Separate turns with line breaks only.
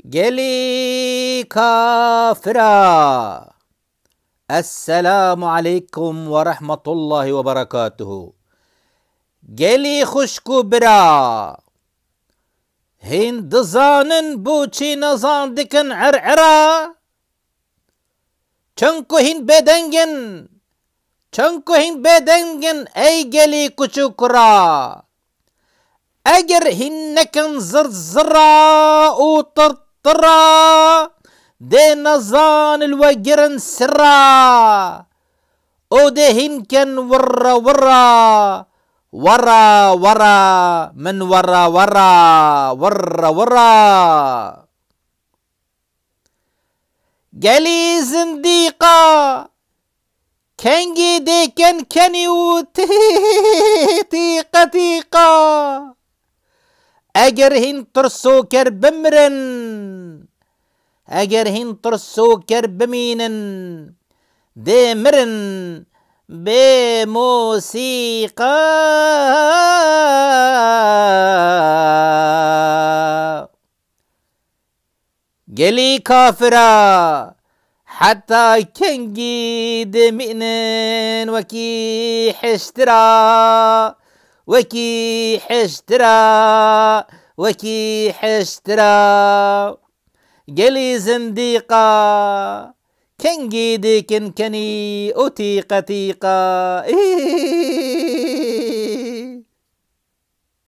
جلي كافرا السلام عليكم ورحمة الله وبركاته جلي خشكو برا هين دزانن بوچي نزان دكن عرعرا چنكو هين بدنجن چنكو هين بدنجن اي جلي كچو كرا اگر هنکن زر زرا او طرطرا ده نزان الوجرن سرا او ده كان ورا ورا ورا ورا من ورا ورا ورا ورا قالي زنديقه كنجي ديكن كني وتيقة تيقا اگر هین ترسو کر بمرن اگر هین ترسو کر بمینن دمرن موسیقا گلی کافرا حتى كنجي دمئنن وكي حشترا وكي حشترا وكي حشترا قلي زنديقا كنجي ديكن كني أتيقة تيقا إيه